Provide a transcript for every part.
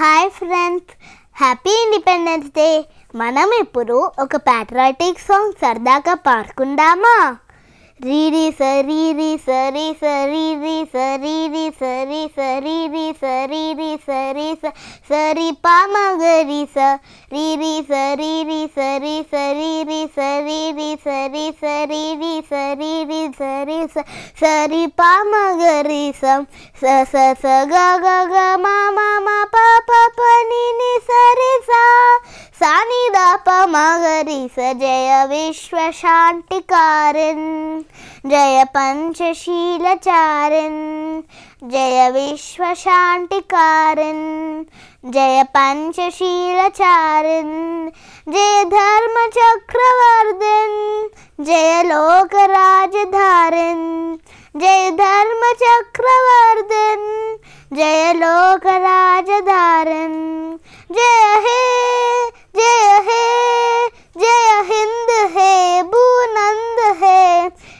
Hi friends happy independence day మనం ఇప్పుడు ఒక ప్యాట్రాటిక్ సాంగ్ సరదాగా పాడుకుందామా ரிரி சரிரி சரி சரிரி சரிரி சரி சரிரி சரிரி சரி சரி பாமகரி ச ரிரி சரிரி சரி சரிரி சரிரி சரி சரிரி சரிரி சரி சரி பாமகரி சம் ச ச ச க க க மா மா மா ப சரி சா சானிதாப மகரி ச ஜெய விஸ்வ जय पञ्चशीलचारिन् जय विश्वशान्तिकारिन् जय पञ्चशीलचारिन् जय चक्रवर्धन जय लोकराजधारिन् जय चक्रवर्धन जय लोकराजधारिन्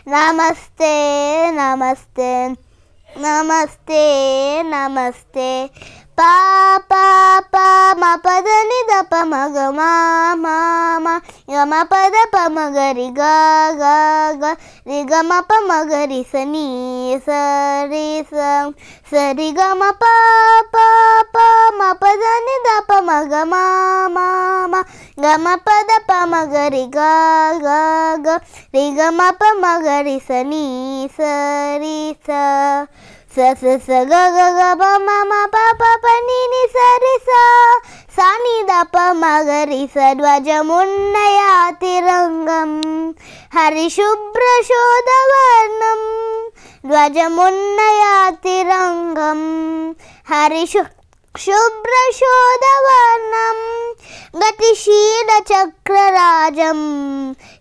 Namaste, namaste, namaste, namaste. Pa pa pa ma pa da ni da pa ma ಮ ಪದ ಪ ಮಗರಿ ಗ ಗ ಗ ರಿ ಗ ಮ ಪ ಮಗರಿ ಸ ನೀ ಸ ರಿ ಸ ಸ ರಿ ಗ ಮ ಪ ಪ ಪ ಮ ಪ ದ ನಿ ದ ಪ ಮ ಗ ಮ ಮ ಮ ಗ ಮ ಪ ದ ಪ ಮಗರಿ ಗ ಗ ಗ ರಿ ಗ ಮ ಪ ಮಗರಿ ಸ ನೀ ಸ ರಿ ಸ ಸ ಸ ಸ ಗ ಗ ಗ ಪ ಮ ಮ ಪ ಪ ಪ ನಿ ನಿ ಸ ರಿ ಸ సానిదప మగరి సద్వజమున్నయ తిరంగం హరిశుభ్ర శోధవర్ణం ధ్వజమున్నయ తిరంగం హరిశు शुभ्रशोधवर्णं गतिशीलचक्रराजं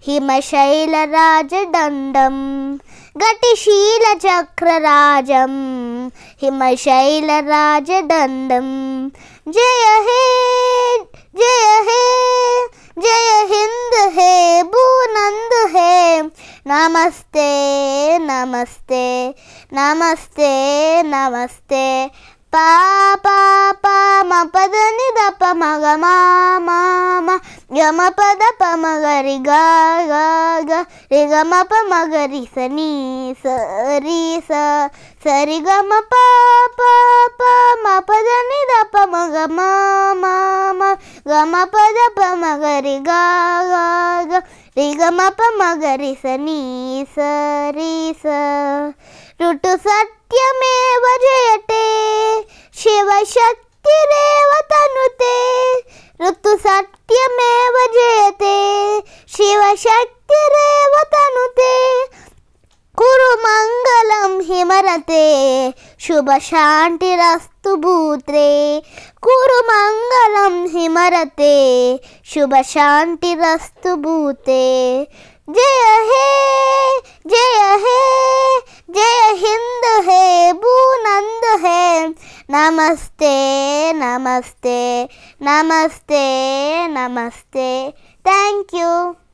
हिमशैलराजदण्डं गतिशीलचक्रराजं हिमशैलराजदण्डं जय हे ನಮಸ್ತೆ ನಮಸ್ತೆ ನಮಸ್ತೆ ನಮಸ್ತೆ ಪಾಪ ಪಮ ಪದ ನಿದ ಪ ಮಗ ಮಾಮ ಗಮ ಪದ ಪ ಮಗರಿ ಗ ಗ ರಿ ಗಮ ಪ ಮಗರಿ ಸ ನೀ ಸರಿ ಸ ಸರಿ ಗಮ ಪಾಪ గమ పద ప మగరి గా రి గమ ప మగరి స నీ స రి స ఋటు సత్యమేవ జయతే శివ శక్తిరేవ తనుతే ఋతు సత్యమేవ జయతే శివ శక్తిరేవ కురు మంగళం హిమరతే శుభ भूत्रे कुरु मङ्गलं हिमरते शुभशान्तिरस्तु भूते जय हे जय हे जय हिंद हे भूनन्द हे नमस्ते नमस्ते नमस्ते नमस्ते थैंक यू